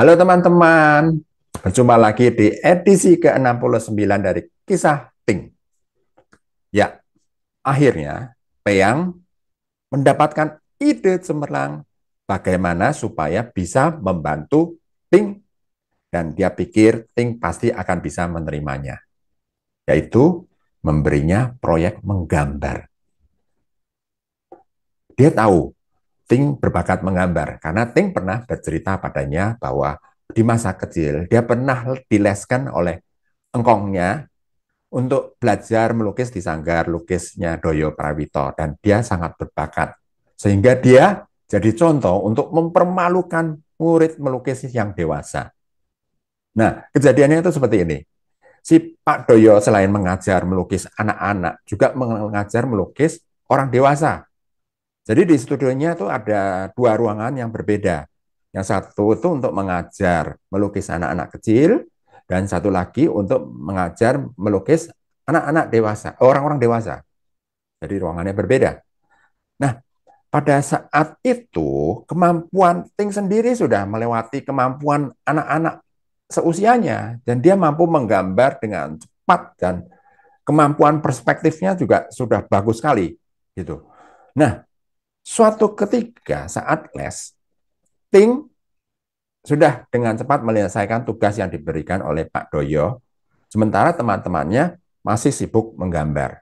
Halo teman-teman, berjumpa lagi di edisi ke-69 dari Kisah Ting. Ya, akhirnya Peyang mendapatkan ide cemerlang bagaimana supaya bisa membantu Ting dan dia pikir Ting pasti akan bisa menerimanya, yaitu memberinya proyek menggambar. Dia tahu Ting berbakat menggambar karena Ting pernah bercerita padanya bahwa di masa kecil dia pernah dileskan oleh engkongnya untuk belajar melukis di sanggar lukisnya Doyo Prawito dan dia sangat berbakat sehingga dia jadi contoh untuk mempermalukan murid melukis yang dewasa. Nah, kejadiannya itu seperti ini. Si Pak Doyo selain mengajar melukis anak-anak juga mengajar melukis orang dewasa jadi di studionya itu ada dua ruangan yang berbeda. Yang satu itu untuk mengajar melukis anak-anak kecil, dan satu lagi untuk mengajar melukis anak-anak dewasa, orang-orang dewasa. Jadi ruangannya berbeda. Nah, pada saat itu kemampuan Ting sendiri sudah melewati kemampuan anak-anak seusianya dan dia mampu menggambar dengan cepat dan kemampuan perspektifnya juga sudah bagus sekali gitu. Nah, Suatu ketika saat les, Ting sudah dengan cepat menyelesaikan tugas yang diberikan oleh Pak Doyo, sementara teman-temannya masih sibuk menggambar.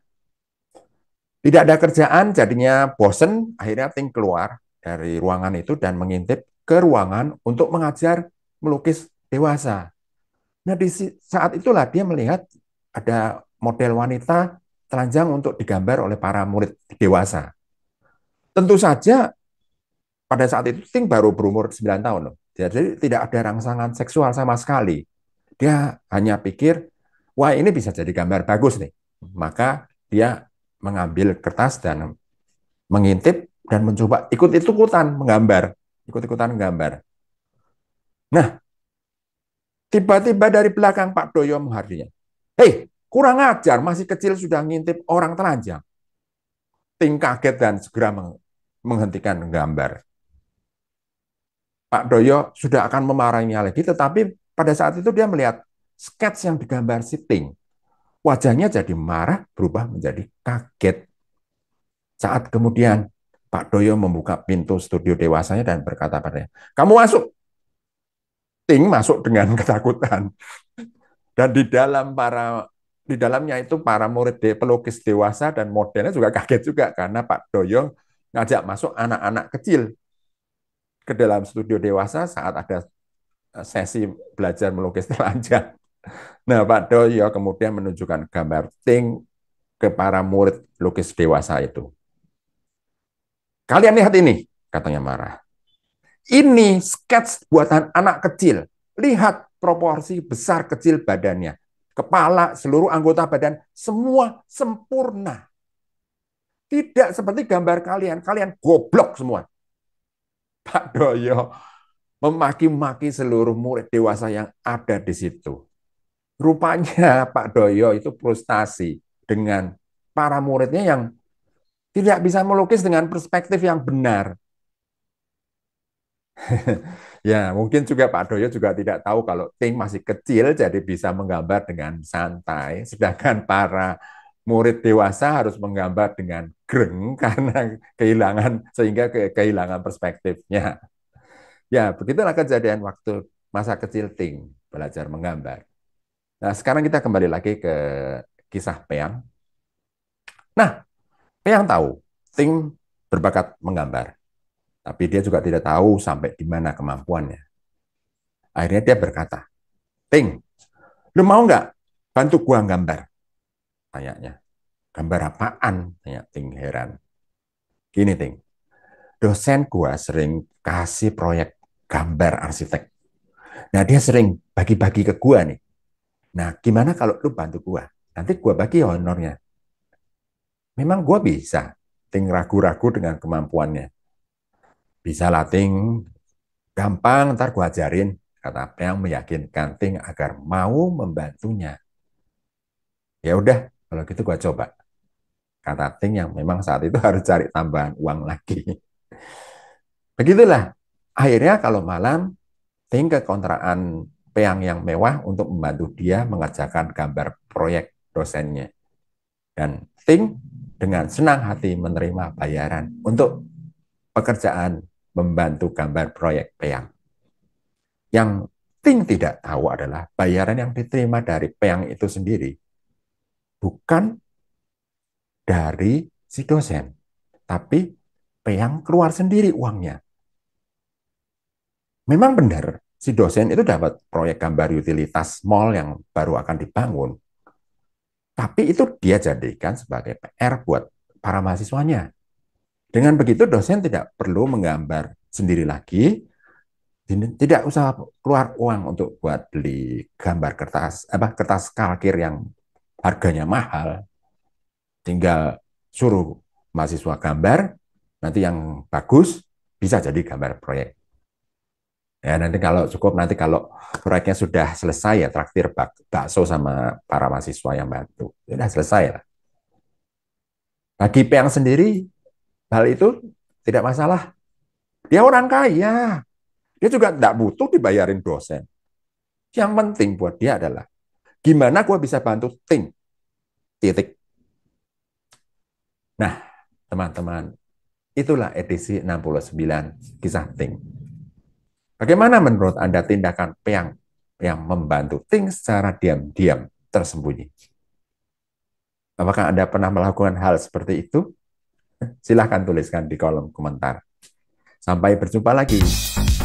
Tidak ada kerjaan, jadinya bosen, akhirnya Ting keluar dari ruangan itu dan mengintip ke ruangan untuk mengajar melukis dewasa. Nah, di saat itulah dia melihat ada model wanita telanjang untuk digambar oleh para murid dewasa. Tentu saja pada saat itu Sting baru berumur 9 tahun loh. Jadi tidak ada rangsangan seksual sama sekali. Dia hanya pikir, wah ini bisa jadi gambar bagus nih. Maka dia mengambil kertas dan mengintip dan mencoba ikut-ikutan menggambar, ikut-ikutan menggambar. Nah, tiba-tiba dari belakang Pak Doyo menghardinya, hei kurang ajar, masih kecil sudah ngintip orang telanjang. Ting kaget dan segera menghentikan gambar. Pak Doyo sudah akan memarahinya lagi, tetapi pada saat itu dia melihat skets yang digambar sitting. Wajahnya jadi marah, berubah menjadi kaget. Saat kemudian Pak Doyo membuka pintu studio dewasanya dan berkata padanya, kamu masuk. Ting masuk dengan ketakutan. Dan di dalam para di dalamnya itu para murid pelukis dewasa dan modelnya juga kaget juga karena Pak Doyong ngajak masuk anak-anak kecil ke dalam studio dewasa saat ada eh, sesi belajar melukis telanjang. Nah, Pak Doyo kemudian menunjukkan gambar ting ke para murid lukis dewasa itu. Kalian lihat ini, katanya marah. Ini sketch buatan anak kecil. Lihat proporsi besar kecil badannya. Kepala, seluruh anggota badan, semua sempurna. Tidak seperti gambar kalian. Kalian goblok semua. Pak Doyo memaki-maki seluruh murid dewasa yang ada di situ. Rupanya Pak Doyo itu frustasi dengan para muridnya yang tidak bisa melukis dengan perspektif yang benar. ya, mungkin juga Pak Doyo juga tidak tahu kalau tim masih kecil jadi bisa menggambar dengan santai, sedangkan para murid dewasa harus menggambar dengan greng karena kehilangan sehingga kehilangan perspektifnya. Ya, begitulah kejadian waktu masa kecil Ting belajar menggambar. Nah, sekarang kita kembali lagi ke kisah Peang. Nah, Peang tahu Ting berbakat menggambar. Tapi dia juga tidak tahu sampai di mana kemampuannya. Akhirnya dia berkata, Ting, lu mau nggak bantu gua gambar? tanyanya. Gambar apaan? Tanya Ting heran. Gini Ting, dosen gua ah sering kasih proyek gambar arsitek. Nah dia sering bagi-bagi ke gua nih. Nah gimana kalau lu bantu gua? Nanti gua bagi honornya. Memang gua bisa. Ting ragu-ragu dengan kemampuannya. Bisa lah, ting. gampang ntar gua ajarin kata yang meyakinkan Ting agar mau membantunya. Ya udah, kalau gitu gue coba. Kata Ting yang memang saat itu harus cari tambahan uang lagi. Begitulah. Akhirnya kalau malam, Ting ke kontrakan Peang yang mewah untuk membantu dia mengerjakan gambar proyek dosennya. Dan Ting dengan senang hati menerima bayaran untuk pekerjaan membantu gambar proyek Peang. Yang Ting tidak tahu adalah bayaran yang diterima dari Peang itu sendiri bukan dari si dosen, tapi yang keluar sendiri uangnya. Memang benar, si dosen itu dapat proyek gambar utilitas mall yang baru akan dibangun. Tapi itu dia jadikan sebagai PR buat para mahasiswanya. Dengan begitu dosen tidak perlu menggambar sendiri lagi, tidak usah keluar uang untuk buat beli gambar kertas apa kertas kalkir yang harganya mahal, tinggal suruh mahasiswa gambar, nanti yang bagus bisa jadi gambar proyek. Ya, nanti kalau cukup nanti kalau proyeknya sudah selesai ya traktir bak bakso sama para mahasiswa yang bantu. Sudah ya selesai lah. Bagi Peang sendiri hal itu tidak masalah. Dia orang kaya. Dia juga tidak butuh dibayarin dosen. Yang penting buat dia adalah gimana gue bisa bantu tim titik. Nah, teman-teman, itulah edisi 69 kisah Ting. Bagaimana menurut Anda tindakan Peang yang membantu Ting secara diam-diam tersembunyi? Apakah Anda pernah melakukan hal seperti itu? Silahkan tuliskan di kolom komentar. Sampai berjumpa lagi.